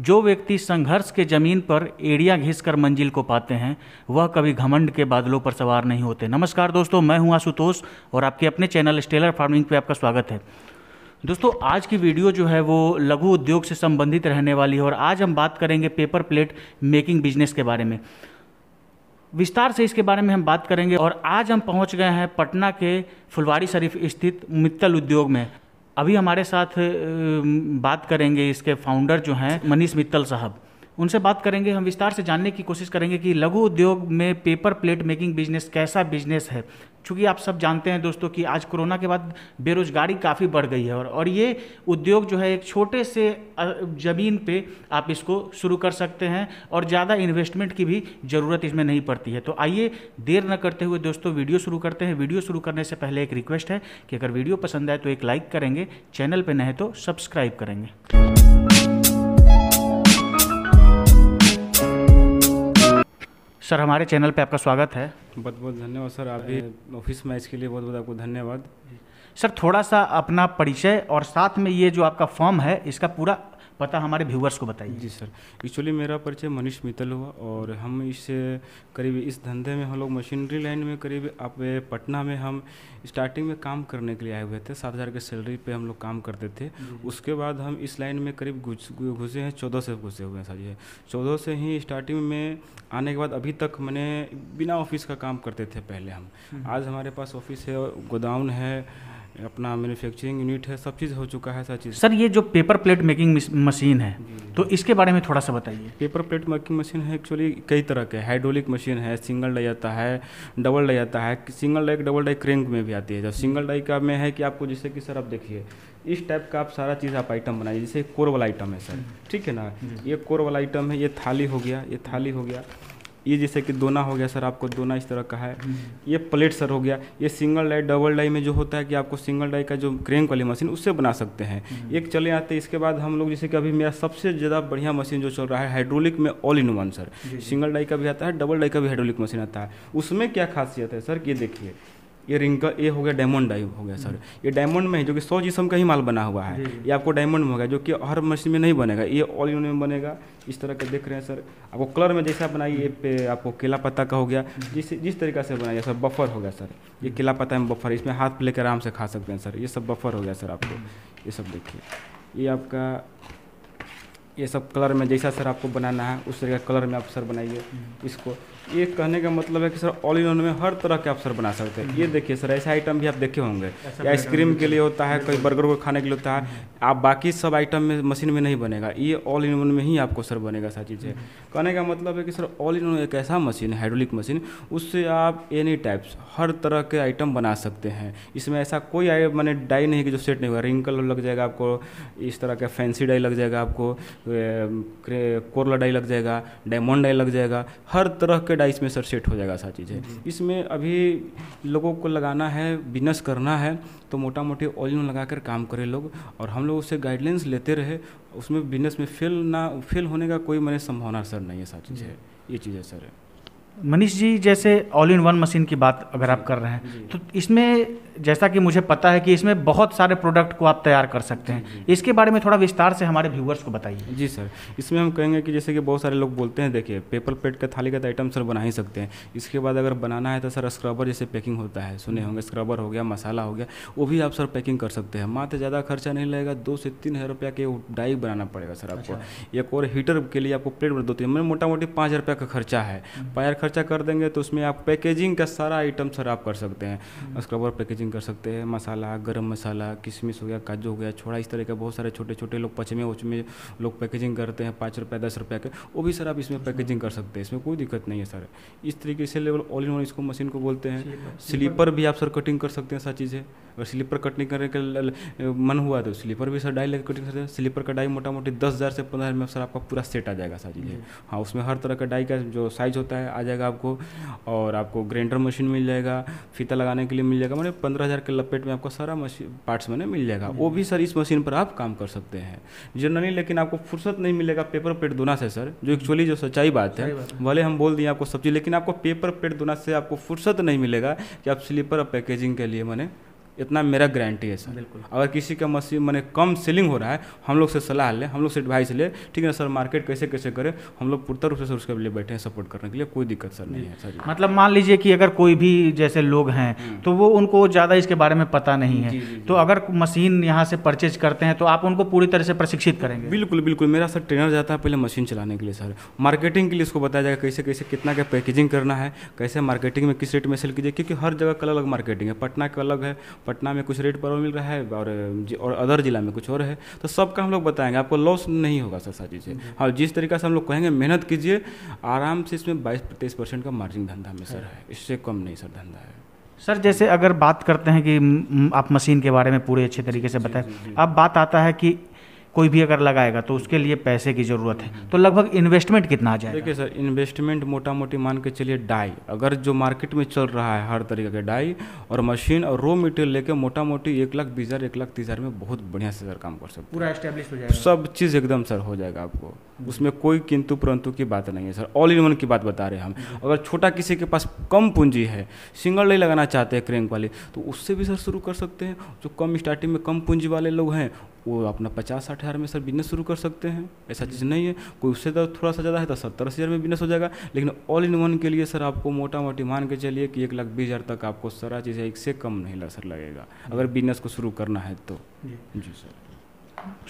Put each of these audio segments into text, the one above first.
जो व्यक्ति संघर्ष के ज़मीन पर एड़िया घिसकर मंजिल को पाते हैं वह कभी घमंड के बादलों पर सवार नहीं होते नमस्कार दोस्तों मैं हूं आशुतोष और आपके अपने चैनल स्टेलर फार्मिंग पे आपका स्वागत है दोस्तों आज की वीडियो जो है वो लघु उद्योग से संबंधित रहने वाली है और आज हम बात करेंगे पेपर प्लेट मेकिंग बिजनेस के बारे में विस्तार से इसके बारे में हम बात करेंगे और आज हम पहुंच गए हैं पटना के फुलवारी शरीफ स्थित मित्तल उद्योग में अभी हमारे साथ बात करेंगे इसके फाउंडर जो हैं मनीष मित्तल साहब उनसे बात करेंगे हम विस्तार से जानने की कोशिश करेंगे कि लघु उद्योग में पेपर प्लेट मेकिंग बिजनेस कैसा बिजनेस है चूँकि आप सब जानते हैं दोस्तों कि आज कोरोना के बाद बेरोजगारी काफ़ी बढ़ गई है और और ये उद्योग जो है एक छोटे से ज़मीन पे आप इसको शुरू कर सकते हैं और ज़्यादा इन्वेस्टमेंट की भी ज़रूरत इसमें नहीं पड़ती है तो आइए देर न करते हुए दोस्तों वीडियो शुरू करते हैं वीडियो शुरू करने से पहले एक रिक्वेस्ट है कि अगर वीडियो पसंद आए तो एक लाइक करेंगे चैनल पर नहीं तो सब्सक्राइब करेंगे सर हमारे चैनल पे आपका स्वागत है बहुत बहुत धन्यवाद सर आप भी ऑफिस मैच के लिए बहुत बहुत आपको धन्यवाद सर थोड़ा सा अपना परिचय और साथ में ये जो आपका फॉर्म है इसका पूरा पता हमारे व्यूवर्स को बताइए जी सर एक्चुअली मेरा परिचय मनीष मित्तल हुआ और हम इस करीब इस धंधे में हम लोग मशीनरी लाइन में करीब आप पटना में हम स्टार्टिंग में काम करने के लिए आए हुए थे सात हज़ार के सैलरी पे हम लोग काम करते थे उसके बाद हम इस लाइन में करीब घुसे हैं चौदह से घुसे हुए हैं सर है चौदह से ही स्टार्टिंग में आने के बाद अभी तक मैंने बिना ऑफिस का काम करते थे पहले हम हम्म। आज हमारे पास ऑफिस है गोदाउन है अपना मैन्युफैक्चरिंग यूनिट है सब चीज़ हो चुका है सर चीज़ सर ये जो पेपर प्लेट मेकिंग मशीन है तो इसके बारे में थोड़ा सा बताइए पेपर प्लेट मेकिंग मशीन है एक्चुअली कई तरह के हाइड्रोलिक मशीन है सिंगल डाई आता है डबल डाई आता है single die double die crank में भी आती है जब सिंगल डाई का में है कि आपको जैसे कि सर आप देखिए इस टाइप का आप सारा चीज़ आप आइटम बनाइए जैसे कोर वाला आइटम है सर हम्म। ठीक है ना हम्म। ये कोर वाला आइटम है ये थाली हो गया ये थाली हो गया ये जैसे कि दोना हो गया सर आपको दोना इस तरह का है हम्म। ये प्लेट सर हो गया ये सिंगल डाई डबल डाई में जो होता है कि आपको सिंगल डाई का जो क्रेंक वाली मशीन उससे बना सकते हैं हम्म। एक चले आते हैं इसके बाद हम लोग जैसे कि अभी मेरा सबसे ज़्यादा बढ़िया मशीन जो चल रहा है हाइड्रोलिक में all in one sir single die का भी आता है डबल डाई का भी हाइड्रोलिक मशीन आता है उसमें क्या खासियत है सर ये देखिए ये रिंग का ये हो गया डायमंड डाइव हो गया सर हम्म। ये डायमंड में है जो कि सौ जिसम का ही माल बना हुआ है ये आपको डायमंड में होगा जो कि हर मशीन में नहीं बनेगा ये ऑल यूनियन में बनेगा इस तरह का देख रहे हैं सर आपको कलर में जैसा बनाइए ये पे आपको केला पत्ता का हो गया हम्म। जिस जिस तरीका से बनाइए सर बफर हो गया सर ये केला पत्ता में बफर इसमें हाथ पे लेकर आराम से खा सकते हैं सर ये सब बफर हो गया सर आपको हम्म। ये सब देखिए ये आपका ये सब कलर में जैसा सर आपको बनाना है उस तरह का कलर में आप सर बनाइए हम्म। इसको ये कहने का मतलब है कि सर ऑल इन ऑन में हर तरह के आप सर बना सकते हैं ये हम्म। देखिए सर ऐसे आइटम भी आप देखे होंगे आइसक्रीम के लिए होता है कोई बर्गर को खाने के लिए होता है हम्म। आप बाकी सब आइटम में मशीन में नहीं बनेगा ये ऑल इन वन में ही आपको सर बनेगा सारी चीज़ें कहने का मतलब है कि सर ऑल इन वन एक ऐसा मशीन है हाइड्रोलिक मशीन उससे आप एनी टाइप्स हर तरह के आइटम बना सकते हैं इसमें ऐसा कोई मैंने डाई नहीं कि जो सेट नहीं हुआ रिंकल लग जाएगा आपको इस तरह का फैंसी डाई लग जाएगा आपको कोरला डाई लग जाएगा डायमंड डाई लग जाएगा हर तरह के डाई इसमें सर सेट हो जाएगा सारी चीज़ें इसमें अभी लोगों को लगाना है बिजनेस करना है तो मोटा मोटी ऑयल लगा कर काम करें लोग और हम लोग उससे गाइडलाइंस लेते रहे उसमें बिजनेस में फेल ना फेल होने का कोई मैंने संभावना सर नहीं है सारी चीज़ें ये चीज़ें सर है मनीष जी जैसे ऑल इन वन मशीन की बात अगर आप कर रहे हैं तो इसमें जैसा कि मुझे पता है कि इसमें बहुत सारे प्रोडक्ट को आप तैयार कर सकते हैं इसके बारे में थोड़ा विस्तार से हमारे व्यूवर्स को बताइए जी सर इसमें हम कहेंगे कि जैसे कि बहुत सारे लोग बोलते हैं देखिए पेपर प्लेट का थाली का तो आइटम सर बना ही सकते हैं इसके बाद अगर बनाना है तो सर स्क्रबर जैसे पैकिंग होता है सुने होंगे स्क्रबर हो गया मसाला हो गया वो भी आप सर पैकिंग कर सकते हैं मात्र ज़्यादा खर्चा नहीं लगेगा दो से तीन हज़ार रुपया के डाई बनाना पड़ेगा सर आपको अच्छा। एक और हीटर के लिए आपको प्लेट दो तीन मोटा मतलब मोटी पाँच हज़ार रुपया का खर्चा है हम्म। पायर खर्चा कर देंगे तो उसमें आप पैकेजिंग का सारा आइटम सर आप कर सकते हैं हम्म। उसके ऊपर पैकेजिंग कर सकते हैं मसाला गर्म मसाला किशमिश हो गया काजू हो गया छोड़ा इस तरह के बहुत सारे छोटे छोटे लोग पचमे उचमे लोग पैकेजिंग करते हैं पाँच रुपये दस रुपये के वो भी सर आप इसमें पैकेजिंग अच्छा। कर सकते हैं इसमें कोई दिक्कत नहीं है सर इस तरीके से लेवल ऑल इन वन इसको मशीन को बोलते हैं स्लीपर भी आप सर कटिंग कर सकते हैं सारी चीज़ें और स्लीपर कटिंग करने का मन हुआ तो स्लीपर भी सर डाई लेकर कटिंग करते हैं स्लीपर का डाई मोटा मोटी दस हज़ार से पंद्रह हज़ार में सर आपका पूरा सेट आ जाएगा सर जी हाँ उसमें हर तरह का डाई का जो साइज होता है आ जाएगा आपको और आपको ग्रेंडर मशीन मिल जाएगा फीता लगाने के लिए मिल जाएगा मैंने पंद्रह हज़ार के लपेट में आपको सारा मशीन पार्ट्स मैंने मिल जाएगा वो भी सर इस मशीन पर आप काम कर सकते हैं जनरली लेकिन आपको फुर्सत नहीं मिलेगा पेपर पेट दोना से सर जो एक्चुअली जो सच्चाई बात है भले हम बोल दिए आपको सब्जी लेकिन आपको पेपर पेट दोना से आपको फुर्सत नहीं मिलेगा कि आप स्लीपर और पैकेजिंग के लिए मैंने इतना मेरा गारंटी है सर बिल्कुल अगर किसी का मशीन मैंने कम सेलिंग हो रहा है हम लोग से सलाह ले हम लोग से एडवाइस ले ठीक है सर मार्केट कैसे कैसे करें हम लोग पूर्त रूप से सर उसके लिए बैठे हैं सपोर्ट करने के लिए कोई दिक्कत सर नहीं है सर मतलब मान लीजिए कि अगर कोई भी जैसे लोग हैं हम्म। तो वो उनको ज़्यादा इसके बारे में पता नहीं है तो अगर मशीन यहाँ से परचेज करते हैं तो आप उनको पूरी तरह से प्रशिक्षित करेंगे बिल्कुल बिल्कुल मेरा सर ट्रेनर जाता है पहले मशीन चलाने के लिए सर मार्केटिंग के लिए इसको बताया जाएगा कैसे कैसे कितना का पैकेजिंग करना है कैसे मार्केटिंग में किस रेट में सेल कीजिए क्योंकि हर जगह का अलग मार्केटिंग है पटना का अलग है पटना में कुछ रेट पर और मिल रहा है और और अदर ज़िला में कुछ और है तो सबका हम लोग बताएंगे आपको लॉस नहीं होगा सर सारी चीज़ें हाँ जिस तरीके से हम लोग कहेंगे मेहनत कीजिए आराम से इसमें बाईस तेईस परसेंट का मार्जिन धंधा में सर हाँ। है इससे कम नहीं सर धंधा है सर जैसे अगर बात करते हैं कि आप मशीन के बारे में पूरे अच्छे तरीके से बताएं अब बात आता है कि कोई भी अगर लगाएगा तो उसके लिए पैसे की ज़रूरत है तो लगभग इन्वेस्टमेंट कितना आ जाएगा देखिए सर इन्वेस्टमेंट मोटा मोटी मान के चलिए डाई अगर जो मार्केट में चल रहा है हर तरीके के डाई और मशीन और रॉ मटेरियल लेके मोटा मोटी एक लाख बीस हज़ार एक लाख तीस हज़ार में बहुत बढ़िया से सर काम कर सकते पूरा स्टैब्लिश हो जाएगा सब चीज़ एकदम सर हो जाएगा आपको उसमें कोई किंतु परंतु की बात नहीं है सर ऑल इन वन की बात बता रहे हैं हम अगर छोटा किसी के पास कम पूंजी है सिंगल नहीं लगाना चाहते हैं क्रैंक वाली तो उससे भी सर शुरू कर सकते हैं जो कम स्टार्टिंग में कम पूंजी वाले लोग हैं वो अपना पचास साठ हज़ार में सर बिजनेस शुरू कर सकते हैं ऐसा चीज़ नहीं है कोई उससे तो थोड़ा सा ज़्यादा है तो सत्तर अस्सी हज़ार में बिजनेस हो जाएगा लेकिन ऑल इन वन के लिए सर आपको मोटा मोटी मान के चलिए कि एक लाख बीस हज़ार तक आपको सारा चीज़ एक से कम नहीं सर लगेगा अगर बिजनेस को शुरू करना है तो जी सर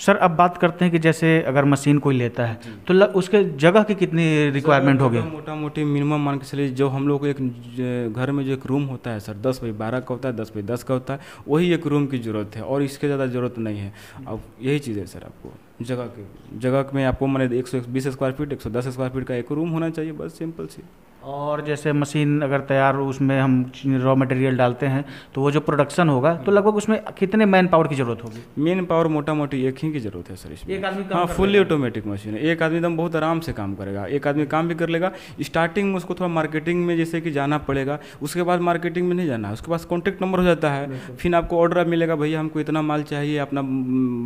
सर अब बात करते हैं कि जैसे अगर मशीन कोई लेता है तो ल, उसके जगह की कितनी रिक्वायरमेंट होगी मोटा मोटी मिनिमम मान के चलिए जो हम लोग को एक घर में जो एक रूम होता है सर दस बाई बारह का होता है दस बाई दस का होता है वही एक रूम की ज़रूरत है और इसके ज़्यादा ज़रूरत नहीं है अब यही चीज़ है सर आपको जगह की जगह में आपको मैंने एक सौ बीस स्क्वायर फीट एक सौ दस स्क्वायर फीट का एक रूम होना चाहिए बस सिंपल सी और जैसे मशीन अगर तैयार हो उसमें हम रॉ मटेरियल डालते हैं तो वो जो प्रोडक्शन होगा तो लगभग उसमें कितने मैन पावर की जरूरत होगी मैन पावर मोटा मोटी एक ही की जरूरत है सर इसमें एक आदमी हाँ फुल्ली ऑटोमेटिक मशीन है एक आदमी एकदम तो बहुत आराम से काम करेगा एक आदमी काम भी कर लेगा स्टार्टिंग में उसको थोड़ा मार्केटिंग में जैसे कि जाना पड़ेगा उसके बाद मार्केटिंग में नहीं जाना उसके पास कॉन्टैक्ट नंबर हो जाता है फिर आपको ऑर्डर मिलेगा भैया हमको इतना माल चाहिए अपना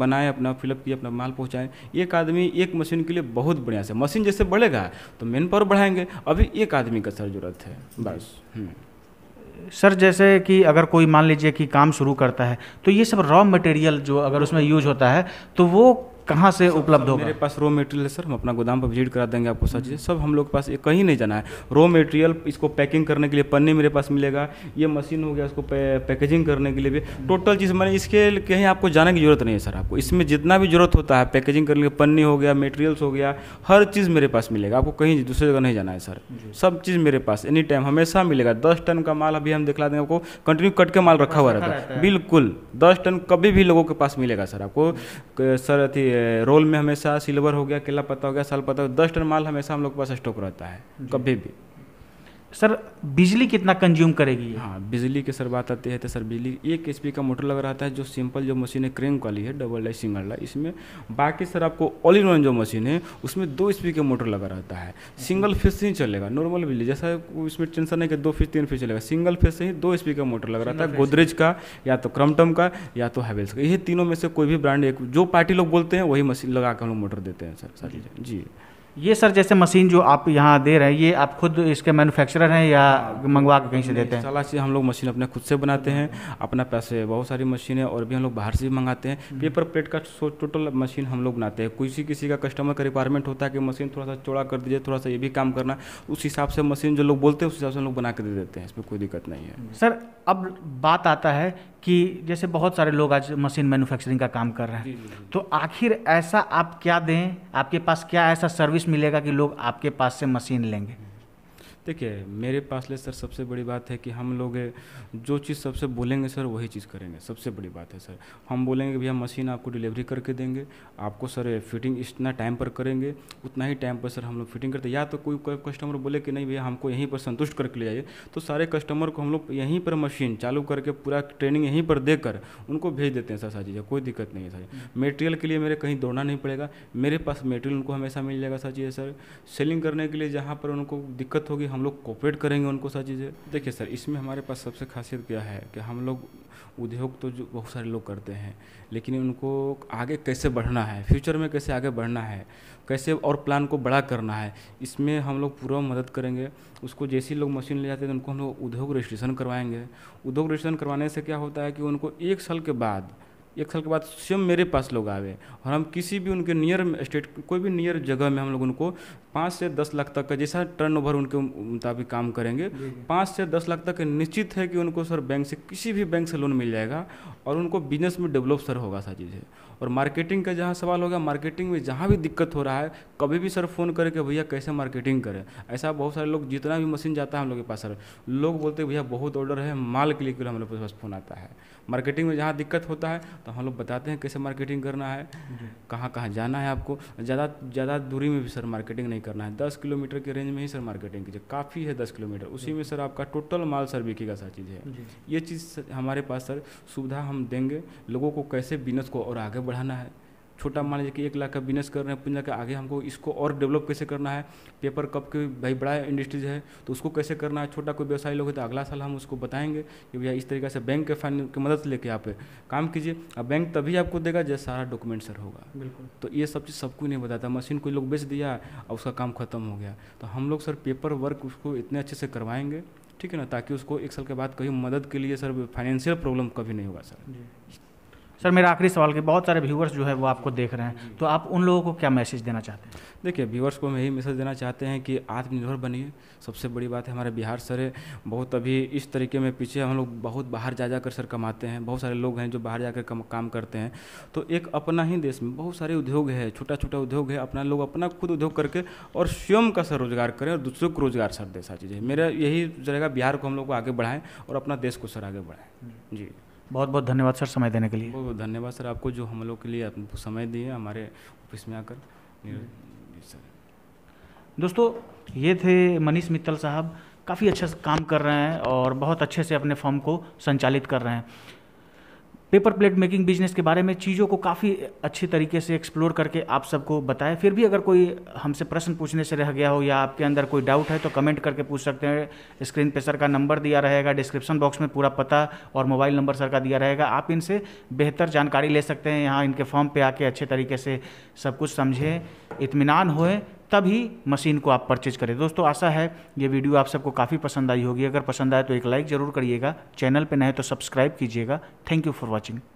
बनाए अपना फिलअप किए अपना माल पहुँचाएं एक आदमी एक मशीन के लिए बहुत बढ़िया से मशीन जैसे बढ़ेगा तो मैन पावर बढ़ाएंगे अभी एक आदमी का सर जरूरत है बस हम्म। हम्म। सर जैसे कि अगर कोई मान लीजिए कि काम शुरू करता है तो ये सब रॉ मटेरियल जो अगर उसमें यूज होता है तो वो कहाँ से उपलब्ध होगा मेरे पास रॉ मटेरियल है सर हम अपना गोदाम पर विजिट करा देंगे आपको सब चीज़ें सब हम लोग के पास कहीं नहीं जाना है रॉ मटेरियल इसको पैकिंग करने के लिए पन्ने मेरे पास मिलेगा ये मशीन हो गया इसको पैकेजिंग करने के लिए भी टोटल चीज़ मैंने इसके कहीं आपको जाने की जरूरत नहीं है सर आपको इसमें जितना भी जरूरत होता है पैकेजिंग करने के पन्नी हो गया मटेरियल्स हो गया हर चीज़ मेरे पास मिलेगा आपको कहीं दूसरी जगह नहीं जाना है सर सब चीज़ मेरे पास एनी टाइम हमेशा मिलेगा दस टन का माल अभी हम दिखला देंगे आपको कंटिन्यू कट के माल रखा हुआ रहता है बिल्कुल दस टन कभी भी लोगों के पास मिलेगा सर आपको सर अथी रोल में हमेशा सिल्वर हो गया केला पत्ता हो गया साल पत्ता हो गया दस टन माल हमेशा हम लोग के पास स्टॉक रहता है कभी भी सर बिजली कितना कंज्यूम करेगी हाँ बिजली की सर बात आती है तो सर बिजली एक एच का मोटर लग रहता है जो सिंपल जो मशीन है क्रेंक वाली है डबल लाइट सिंगल लाइट इसमें बाकी सर आपको ऑल इन वन जो मशीन है उसमें दो एच का मोटर लगा रहता है सिंगल फेज से ही चलेगा नॉर्मल बिजली जैसा इसमें टेंशन है कि दो फेज तीन फेज चलेगा सिंगल फेज से ही दो एच का मोटर लग रहता है गोदरेज का या तो क्रमटम का या तो हैवेल्स का यही तीनों में से कोई भी ब्रांड एक जो पार्टी लोग बोलते हैं वही मशीन लगा कर हम लोग मोटर देते हैं सर सारी जी ये सर जैसे मशीन जो आप यहाँ दे रहे हैं ये आप खुद इसके मैन्युफैक्चरर हैं या मंगवा के कहीं से देते हैं सारा से हम लोग मशीन अपने खुद से बनाते हैं अपना पैसे बहुत सारी मशीन है और भी हम लोग बाहर से मंगाते हैं हम्म। पेपर प्लेट का टोटल मशीन हम लोग बनाते हैं किसी किसी का कस्टमर का रिक्वायरमेंट होता है कि मशीन थोड़ा सा चौड़ा कर दीजिए थोड़ा सा ये भी काम करना उस हिसाब से मशीन जो लोग बोलते हैं उस हिसाब से हम लोग बना के दे देते हैं इसमें कोई दिक्कत नहीं है सर अब बात आता है कि जैसे बहुत सारे लोग आज मशीन मैन्युफैक्चरिंग का काम कर रहे हैं तो आखिर ऐसा आप क्या दें आपके पास क्या ऐसा सर्विस मिलेगा कि लोग आपके पास से मशीन लेंगे देखिए मेरे पास ले सर सबसे बड़ी बात है कि हम लोग जो चीज़ सबसे बोलेंगे सर वही चीज़ करेंगे सबसे बड़ी बात है सर हम बोलेंगे भैया मशीन आपको डिलीवरी करके देंगे आपको सर फिटिंग इतना टाइम पर करेंगे उतना ही टाइम पर सर हम लोग फिटिंग करते या तो कोई कस्टमर बोले कि नहीं भैया हमको यहीं पर संतुष्ट करके ले जाइए तो सारे कस्टमर को हम लोग यहीं पर मशीन चालू करके पूरा ट्रेनिंग यहीं पर देकर उनको भेज देते हैं सर सर जी कोई दिक्कत नहीं है सर मेटेरियल के लिए मेरे कहीं दौड़ना नहीं पड़ेगा मेरे पास मेटेरियल उनको हमेशा मिल जाएगा सर जी सर सेलिंग करने के लिए जहाँ पर उनको दिक्कत होगी हम लोग कोपरेट करेंगे उनको सारी चीज़ें देखिए सर इसमें हमारे पास सबसे खासियत क्या है कि हम लोग उद्योग तो जो बहुत सारे लोग करते हैं लेकिन उनको आगे कैसे बढ़ना है फ्यूचर में कैसे आगे बढ़ना है कैसे और प्लान को बड़ा करना है इसमें हम लोग पूरा मदद करेंगे उसको जैसे ही लोग मशीन ले जाते हैं तो उनको हम लोग उद्योग रजिस्ट्रेशन करवाएंगे उद्योग रजिस्ट्रेशन करवाने से क्या होता है कि उनको एक साल के बाद एक साल के बाद स्वयं मेरे पास लोग आवे और हम किसी भी उनके नियर स्टेट कोई भी नियर जगह में हम लोग उनको पाँच से दस लाख तक का जैसा टर्न ओवर उनके मुताबिक काम करेंगे पाँच से दस लाख तक निश्चित है कि उनको सर बैंक से किसी भी बैंक से लोन मिल जाएगा और उनको बिजनेस में डेवलप सर होगा सारी चीज़ें और मार्केटिंग का जहाँ सवाल होगा मार्केटिंग में जहाँ भी दिक्कत हो रहा है कभी भी सर फ़ोन करें कि भैया कैसे मार्केटिंग करें ऐसा बहुत सारे लोग जितना भी मशीन जाता है हम लोग के पास सर लोग बोलते भैया बहुत ऑर्डर है माल के लिए हम लोग के पास फ़ोन आता है मार्केटिंग में जहाँ दिक्कत होता है तो हम लोग बताते हैं कैसे मार्केटिंग करना है कहाँ कहाँ जाना है आपको ज़्यादा ज़्यादा दूरी में भी सर मार्केटिंग नहीं करना है दस किलोमीटर के रेंज में ही सर मार्केटिंग कीजिए काफ़ी है दस किलोमीटर उसी में सर आपका टोटल माल सर बिकेगा सर चीज़ है ये चीज़ हमारे पास सर सुविधा हम देंगे लोगों को कैसे बिजनेस को और आगे बढ़ाना है छोटा मान लीजिए कि एक लाख का बिजनेस कर रहे हैं पूंजी के आगे हमको इसको और डेवलप कैसे करना है पेपर कप के भाई बड़ा इंडस्ट्रीज है तो उसको कैसे करना है छोटा कोई व्यवसाय लोग है तो अगला साल हम उसको बताएंगे कि भैया इस तरीके से बैंक के फाइनेंस की मदद लेके आप काम कीजिए अब बैंक तभी आपको देगा जब सारा डॉक्यूमेंट सर होगा बिल्कुल तो ये सब चीज़ सबको नहीं बताता मशीन कोई लोग बेच दिया और उसका काम खत्म हो गया तो हम लोग सर पेपर वर्क उसको इतने अच्छे से करवाएंगे ठीक है ना ताकि उसको एक साल के बाद कहीं मदद के लिए सर फाइनेंशियल प्रॉब्लम कभी नहीं होगा सर सर मेरा आखिरी सवाल कि बहुत सारे व्यूअर्स जो है वो आपको देख रहे हैं तो आप उन लोगों को क्या मैसेज देना चाहते हैं देखिए व्यूअर्स को हम यही मैसेज देना चाहते हैं कि आत्मनिर्भर बनिए सबसे बड़ी बात है हमारे बिहार सर बहुत अभी इस तरीके में पीछे हम लोग बहुत बाहर जा जाकर सर कमाते हैं बहुत सारे लोग हैं जो बाहर जाकर कम, काम करते हैं तो एक अपना ही देश में बहुत सारे उद्योग है छोटा छोटा उद्योग है अपना लोग अपना खुद उद्योग करके और स्वयं का सर रोजगार करें और दूसरों को रोजगार सर दे सारी चीज़ें मेरा यही रहेगा बिहार को हम लोग को आगे बढ़ाएँ और अपना देश को सर आगे बढ़ाएँ हम्म। जी बहुत बहुत धन्यवाद सर समय देने के लिए बहुत बहुत धन्यवाद सर आपको जो हम लोग के लिए समय दिए हमारे ऑफिस में आकर हम्म। सर दोस्तों ये थे मनीष मित्तल साहब काफ़ी अच्छा काम कर रहे हैं और बहुत अच्छे से अपने फॉर्म को संचालित कर रहे हैं पेपर प्लेट मेकिंग बिजनेस के बारे में चीज़ों को काफ़ी अच्छे तरीके से एक्सप्लोर करके आप सबको बताएं फिर भी अगर कोई हमसे प्रश्न पूछने से रह गया हो या आपके अंदर कोई डाउट है तो कमेंट करके पूछ सकते हैं स्क्रीन पे सर का नंबर दिया रहेगा डिस्क्रिप्शन बॉक्स में पूरा पता और मोबाइल नंबर सर का दिया रहेगा आप इनसे बेहतर जानकारी ले सकते हैं यहाँ इनके फॉर्म पर आके अच्छे तरीके से सब कुछ समझें इतमान होएँ तभी मशीन को आप परचेज करें दोस्तों आशा है ये वीडियो आप सबको काफ़ी पसंद आई होगी अगर पसंद आए तो एक लाइक ज़रूर करिएगा चैनल पर नए तो सब्सक्राइब कीजिएगा थैंक यू फॉर वॉचिंग